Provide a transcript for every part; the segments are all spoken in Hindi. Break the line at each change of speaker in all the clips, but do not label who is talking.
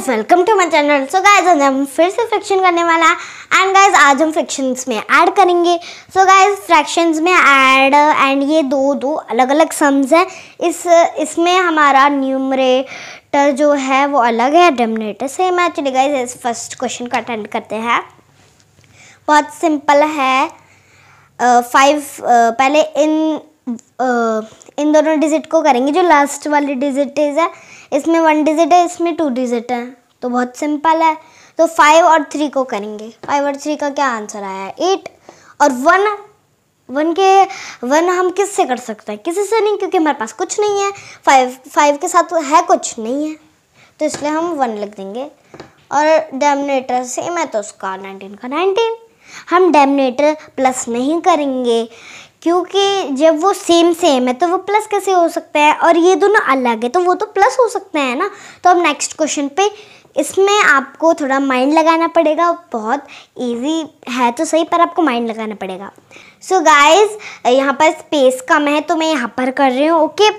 Guys welcome to my channel so guys आज हम फिर से फ्रैक्शन करने वाला है एंड गाइज आज हम फ्रैक्शंस में ऐड करेंगे सो गाइज फ्रैक्शंस में ऐड एंड ये दो दो अलग अलग सम्स हैं इस इसमें हमारा न्यूमरेटर जो है वो अलग है डेमिनेटर सेम है चलिए गाइज इस फर्स्ट क्वेश्चन को अटेंड करते हैं बहुत सिंपल है फाइव uh, uh, पहले इन uh, इन दोनों डिजिट को करेंगे जो लास्ट वाली डिजिट इज है इसमें वन डिजिट है इसमें टू डिजिट है तो बहुत सिंपल है तो फाइव और थ्री को करेंगे फाइव और थ्री का क्या आंसर आया है एट और वन वन के वन हम किस से कर सकते हैं किसी से नहीं क्योंकि हमारे पास कुछ नहीं है फाइव फाइव के साथ है कुछ नहीं है तो इसलिए हम वन लिख देंगे और डेमिनेटर सेम है तो उसका नाइनटीन का नाइनटीन हम डेमिनेटर प्लस नहीं करेंगे क्योंकि जब वो सेम सेम है तो वो प्लस कैसे हो सकता है और ये दोनों अलग है तो वो तो प्लस हो सकते हैं ना तो अब नेक्स्ट क्वेश्चन पे इसमें आपको थोड़ा माइंड लगाना पड़ेगा बहुत इजी है तो सही पर आपको माइंड लगाना पड़ेगा सो so गाइस यहाँ पर स्पेस कम है तो मैं यहाँ पर कर रही हूँ ओके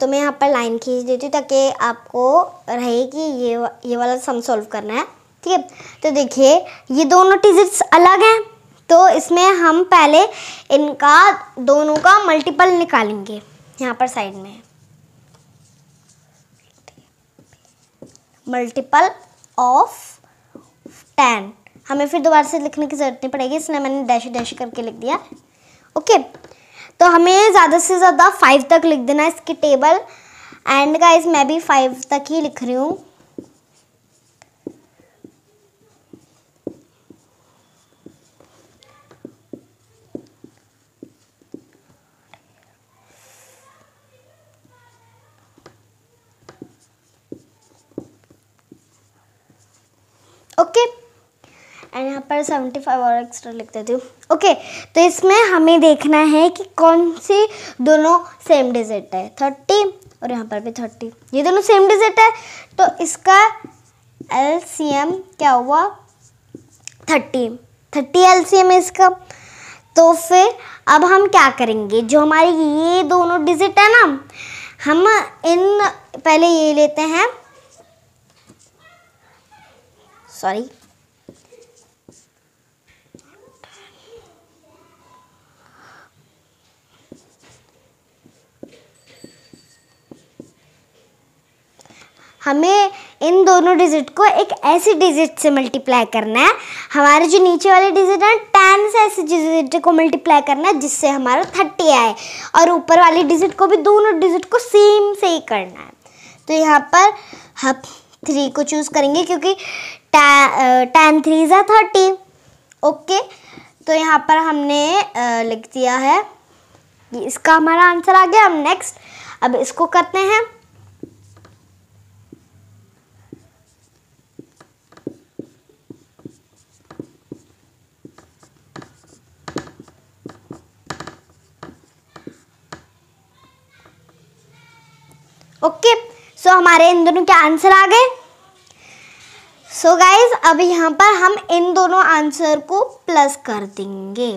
तो मैं यहाँ पर लाइन खींच देती हूँ ताकि आपको रहे कि ये ये वाला सम सॉल्व करना है ठीक है तो देखिए ये दोनों डिजिट्स अलग हैं इसमें हम पहले इनका दोनों का मल्टीपल निकालेंगे यहाँ पर साइड में मल्टीपल ऑफ टेन हमें फिर दोबारा से लिखने की ज़रूरत नहीं पड़ेगी इसलिए मैंने डैश डैश करके लिख दिया ओके तो हमें ज़्यादा से ज़्यादा फाइव तक लिख देना इसकी टेबल एंड गाइस मैं भी फाइव तक ही लिख रही हूँ ओके एंड यहाँ पर सेवेंटी फाइव और एक्स्ट्रा लिख देती हूँ ओके तो इसमें हमें देखना है कि कौन सी दोनों सेम डिजिट है थर्टी और यहाँ पर भी थर्टी ये दोनों सेम डिजिट है तो इसका एल क्या हुआ थर्टी थर्टी एल है इसका तो फिर अब हम क्या करेंगे जो हमारी ये दोनों डिजिट है ना हम इन पहले ये लेते हैं सॉरी हमें इन दोनों डिजिट को एक ऐसी डिजिट से मल्टीप्लाई करना है हमारे जो नीचे वाले डिजिट हैं टेन से ऐसी डिजिट को मल्टीप्लाई करना है जिससे हमारा थर्टी आए और ऊपर वाली डिजिट को भी दोनों डिजिट को सेम से ही करना है तो यहाँ पर हम थ्री को चूज करेंगे क्योंकि टेन थ्री ज़ा थर्टी ओके तो यहाँ पर हमने लिख दिया है इसका हमारा आंसर आ गया हम नेक्स्ट अब इसको करते हैं ओके okay. हमारे इन दोनों के आंसर आ गए सो so गाइज अब यहाँ पर हम इन दोनों आंसर को प्लस कर देंगे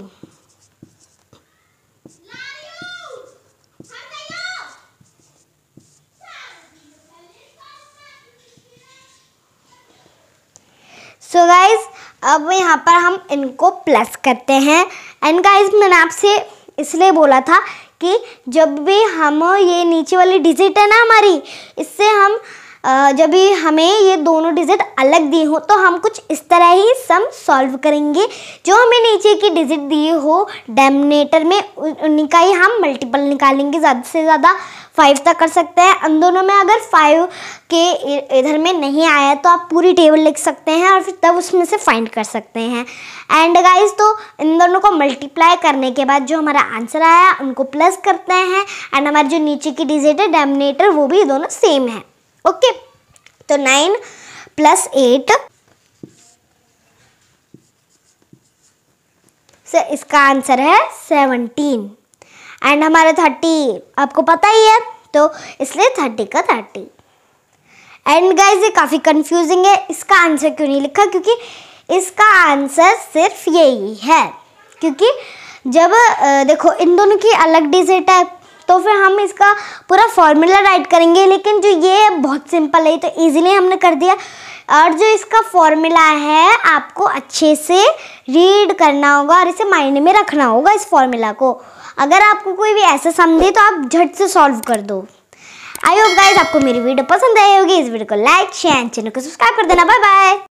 सो so गाइज अब यहाँ पर हम इनको प्लस करते हैं एंड गाइज मैंने आपसे इसलिए बोला था कि जब भी हम ये नीचे वाली डिजिट है ना हमारी इससे हम जब भी हमें ये दोनों डिजिट अलग दी हो तो हम कुछ इस तरह ही सम सॉल्व करेंगे जो हमें नीचे की डिजिट दी हो डेमिनेटर में उनका ही हम मल्टीपल निकालेंगे ज़्यादा से ज़्यादा फाइव तक कर सकते हैं उन दोनों में अगर फाइव के इधर में नहीं आया तो आप पूरी टेबल लिख सकते हैं और फिर तब उसमें से फाइंड कर सकते हैं एंड गाइज तो इन दोनों को मल्टीप्लाई करने के बाद जो हमारा आंसर आया उनको प्लस करते हैं एंड हमारे जो नीचे की डिजिट है डेमिनेटर वो भी दोनों सेम है ओके तो नाइन प्लस एट से इसका आंसर है सेवनटीन एंड हमारा थर्टी आपको पता ही है तो इसलिए थर्टी का थर्टी एंड गाइज ये काफ़ी कंफ्यूजिंग है इसका आंसर क्यों नहीं लिखा क्योंकि इसका आंसर सिर्फ यही है क्योंकि जब देखो इन दोनों की अलग डिजिट है तो फिर हम इसका पूरा फॉर्मूला राइट करेंगे लेकिन जो ये है बहुत सिंपल है तो ईजिली हमने कर दिया और जो इसका फॉर्मूला है आपको अच्छे से रीड करना होगा और इसे माइंड में रखना होगा इस फॉर्मूला को अगर आपको कोई भी ऐसा समझे तो आप झट से सॉल्व कर दो आई होप गाइज आपको मेरी वीडियो पसंद आई होगी इस वीडियो को लाइक शेयर चैनल को सब्सक्राइब कर देना बाय बाय